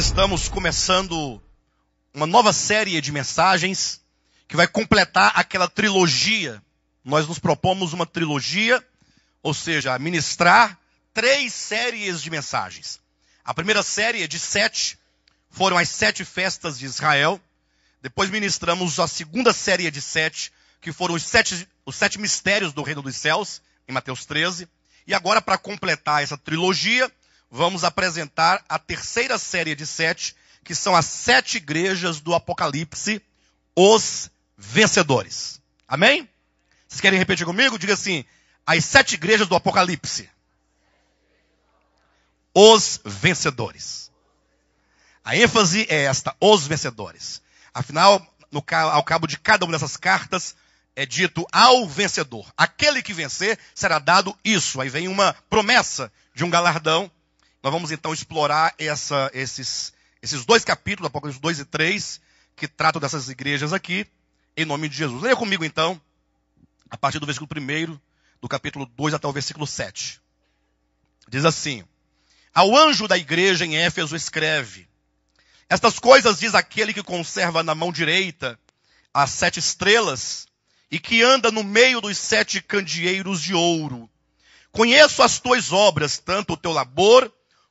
estamos começando uma nova série de mensagens que vai completar aquela trilogia. Nós nos propomos uma trilogia, ou seja, ministrar três séries de mensagens. A primeira série é de sete foram as sete festas de Israel. Depois ministramos a segunda série de sete, que foram os sete, os sete mistérios do reino dos céus, em Mateus 13. E agora, para completar essa trilogia, vamos apresentar a terceira série de sete, que são as sete igrejas do Apocalipse, os vencedores. Amém? Vocês querem repetir comigo? Diga assim: as sete igrejas do Apocalipse, os vencedores. A ênfase é esta: os vencedores. Afinal, no, ao cabo de cada uma dessas cartas, é dito ao vencedor: aquele que vencer será dado isso. Aí vem uma promessa de um galardão nós vamos então explorar essa, esses, esses dois capítulos, Apocalipse 2 e 3, que tratam dessas igrejas aqui, em nome de Jesus. Leia comigo então, a partir do versículo 1, do capítulo 2 até o versículo 7. Diz assim: Ao anjo da igreja em Éfeso escreve: Estas coisas diz aquele que conserva na mão direita as sete estrelas e que anda no meio dos sete candeeiros de ouro. Conheço as tuas obras, tanto o teu labor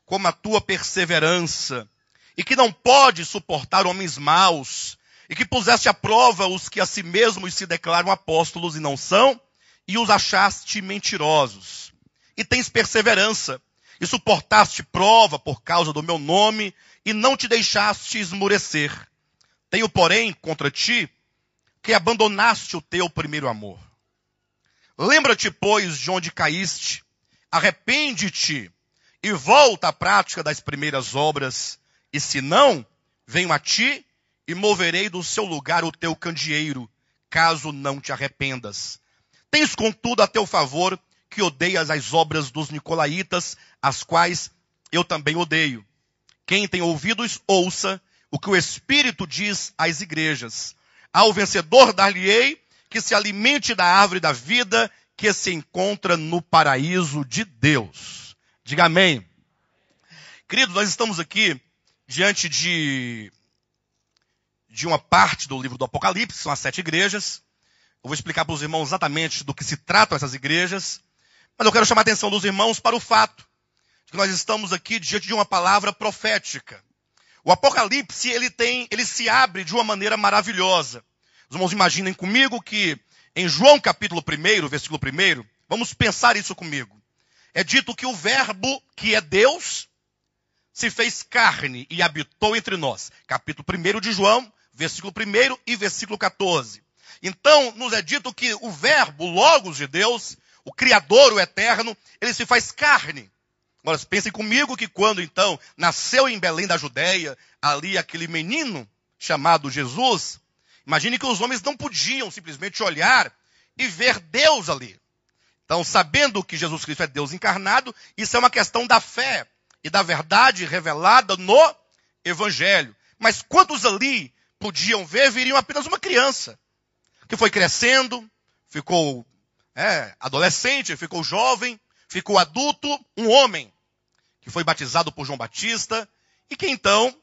como a tua perseverança, e que não pode suportar homens maus, e que puseste à prova os que a si mesmos se declaram apóstolos e não são, e os achaste mentirosos. E tens perseverança, e suportaste prova por causa do meu nome, e não te deixaste esmurecer. Tenho, porém, contra ti que abandonaste o teu primeiro amor. Lembra-te, pois, de onde caíste, arrepende-te e volta à prática das primeiras obras, e se não, venho a ti e moverei do seu lugar o teu candeeiro, caso não te arrependas. Tens, contudo, a teu favor que odeias as obras dos nicolaítas, as quais eu também odeio. Quem tem ouvidos, ouça o que o Espírito diz às igrejas. Ao vencedor dar-lhe-ei que se alimente da árvore da vida que se encontra no paraíso de Deus. Diga amém. Querido, nós estamos aqui diante de, de uma parte do livro do Apocalipse, são as sete igrejas. Eu vou explicar para os irmãos exatamente do que se tratam essas igrejas. Mas eu quero chamar a atenção dos irmãos para o fato de que nós estamos aqui diante de uma palavra profética. O Apocalipse, ele tem, ele se abre de uma maneira maravilhosa. Os irmãos imaginem comigo que em João capítulo 1, versículo 1, vamos pensar isso comigo é dito que o Verbo, que é Deus, se fez carne e habitou entre nós. Capítulo 1 de João, versículo 1 e versículo 14. Então, nos é dito que o Verbo, Logos de Deus, o Criador, o Eterno, ele se faz carne. Agora, pensem comigo que quando então nasceu em Belém da Judéia, ali aquele menino chamado Jesus, imagine que os homens não podiam simplesmente olhar e ver Deus ali. Então, sabendo que Jesus Cristo é Deus encarnado, isso é uma questão da fé e da verdade revelada no Evangelho. Mas quantos ali podiam ver, viriam apenas uma criança que foi crescendo, ficou é, adolescente, ficou jovem, ficou adulto, um homem que foi batizado por João Batista e que então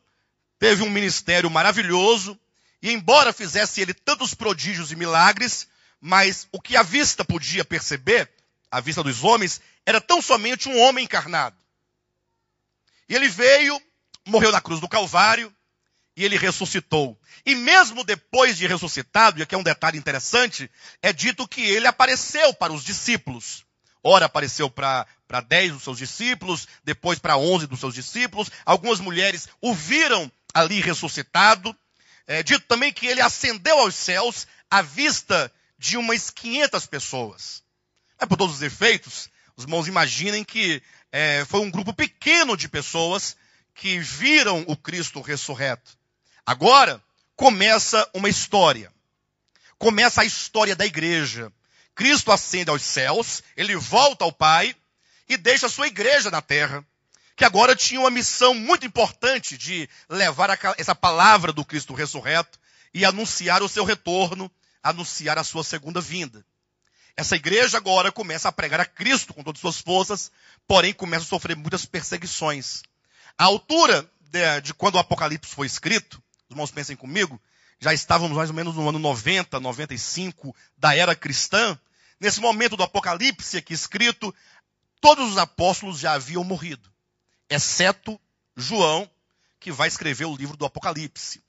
teve um ministério maravilhoso. E embora fizesse ele tantos prodígios e milagres, mas o que a vista podia perceber à vista dos homens, era tão somente um homem encarnado. E ele veio, morreu na cruz do Calvário e ele ressuscitou. E mesmo depois de ressuscitado, e aqui é um detalhe interessante, é dito que ele apareceu para os discípulos. Ora, apareceu para dez dos seus discípulos, depois para onze dos seus discípulos. Algumas mulheres o viram ali ressuscitado. É dito também que ele ascendeu aos céus à vista de umas 500 pessoas. É por todos os efeitos, os irmãos imaginem que é, foi um grupo pequeno de pessoas que viram o Cristo ressurreto. Agora começa uma história. Começa a história da igreja. Cristo ascende aos céus, ele volta ao Pai e deixa a sua igreja na terra, que agora tinha uma missão muito importante de levar essa palavra do Cristo ressurreto e anunciar o seu retorno, anunciar a sua segunda vinda. Essa igreja agora começa a pregar a Cristo com todas as suas forças, porém começa a sofrer muitas perseguições. A altura de, de, quando o Apocalipse foi escrito, os irmãos pensem comigo, já estávamos mais ou menos no ano 90, 95 da era cristã. Nesse momento do Apocalipse aqui escrito, todos os apóstolos já haviam morrido, exceto João, que vai escrever o livro do Apocalipse.